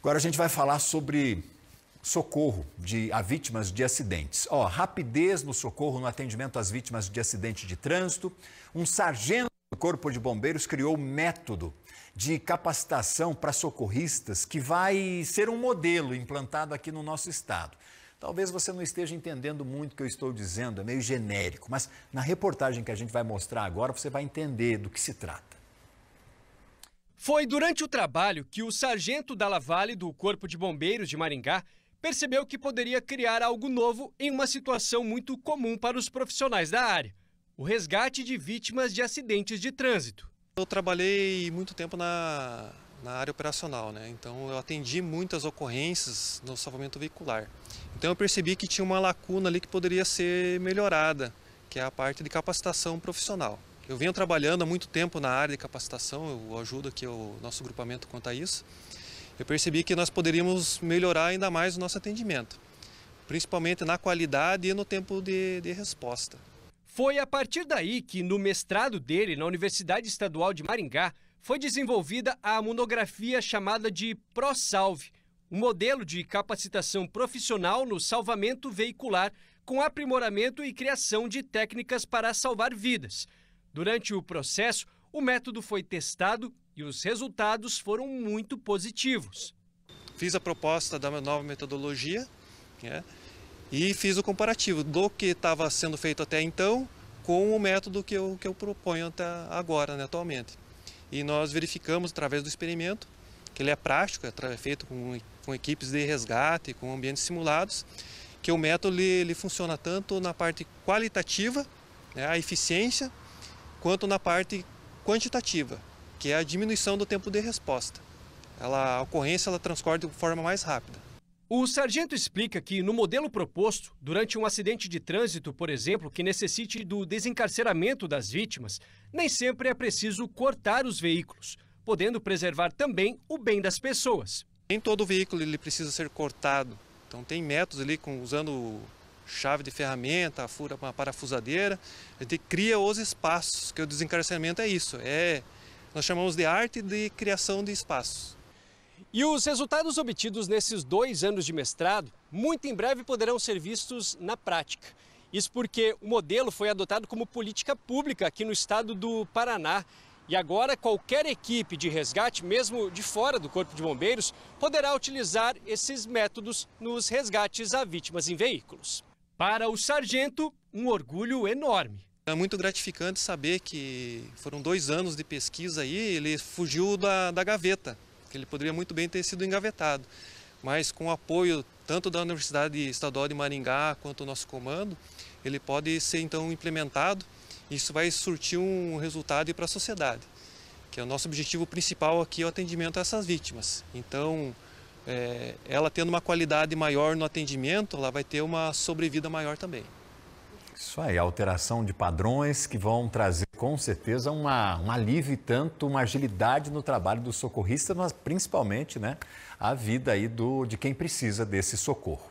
Agora a gente vai falar sobre socorro de, a vítimas de acidentes. Ó, rapidez no socorro no atendimento às vítimas de acidente de trânsito. Um sargento do Corpo de Bombeiros criou um método de capacitação para socorristas que vai ser um modelo implantado aqui no nosso estado. Talvez você não esteja entendendo muito o que eu estou dizendo, é meio genérico, mas na reportagem que a gente vai mostrar agora você vai entender do que se trata. Foi durante o trabalho que o sargento Dalla Valle do Corpo de Bombeiros de Maringá percebeu que poderia criar algo novo em uma situação muito comum para os profissionais da área: o resgate de vítimas de acidentes de trânsito. Eu trabalhei muito tempo na, na área operacional, né? Então eu atendi muitas ocorrências no salvamento veicular. Então eu percebi que tinha uma lacuna ali que poderia ser melhorada, que é a parte de capacitação profissional. Eu venho trabalhando há muito tempo na área de capacitação, eu ajudo aqui o nosso grupamento quanto a isso. Eu percebi que nós poderíamos melhorar ainda mais o nosso atendimento, principalmente na qualidade e no tempo de, de resposta. Foi a partir daí que, no mestrado dele na Universidade Estadual de Maringá, foi desenvolvida a monografia chamada de ProSalve, um modelo de capacitação profissional no salvamento veicular, com aprimoramento e criação de técnicas para salvar vidas. Durante o processo, o método foi testado e os resultados foram muito positivos. Fiz a proposta da nova metodologia né, e fiz o comparativo do que estava sendo feito até então com o método que eu, que eu proponho até agora, né, atualmente. E nós verificamos através do experimento que ele é prático, é feito com, com equipes de resgate, com ambientes simulados, que o método ele, ele funciona tanto na parte qualitativa, né, a eficiência, quanto na parte quantitativa, que é a diminuição do tempo de resposta. Ela, a ocorrência ela transcorre de forma mais rápida. O sargento explica que, no modelo proposto, durante um acidente de trânsito, por exemplo, que necessite do desencarceramento das vítimas, nem sempre é preciso cortar os veículos, podendo preservar também o bem das pessoas. Nem todo veículo ele precisa ser cortado. Então tem métodos ali com, usando chave de ferramenta, fura com a parafusadeira, a gente cria os espaços, que o desencarceramento é isso, é nós chamamos de arte de criação de espaços. E os resultados obtidos nesses dois anos de mestrado, muito em breve poderão ser vistos na prática. Isso porque o modelo foi adotado como política pública aqui no estado do Paraná. E agora qualquer equipe de resgate, mesmo de fora do Corpo de Bombeiros, poderá utilizar esses métodos nos resgates a vítimas em veículos. Para o sargento, um orgulho enorme. É muito gratificante saber que foram dois anos de pesquisa aí, ele fugiu da, da gaveta, que ele poderia muito bem ter sido engavetado. Mas com o apoio tanto da Universidade Estadual de Maringá quanto do nosso comando, ele pode ser então implementado e isso vai surtir um resultado para a sociedade, que é o nosso objetivo principal aqui, é o atendimento a essas vítimas. Então, é, ela tendo uma qualidade maior no atendimento, ela vai ter uma sobrevida maior também. Isso aí, alteração de padrões que vão trazer com certeza uma, um alívio e tanto uma agilidade no trabalho do socorrista, mas principalmente né, a vida aí do, de quem precisa desse socorro.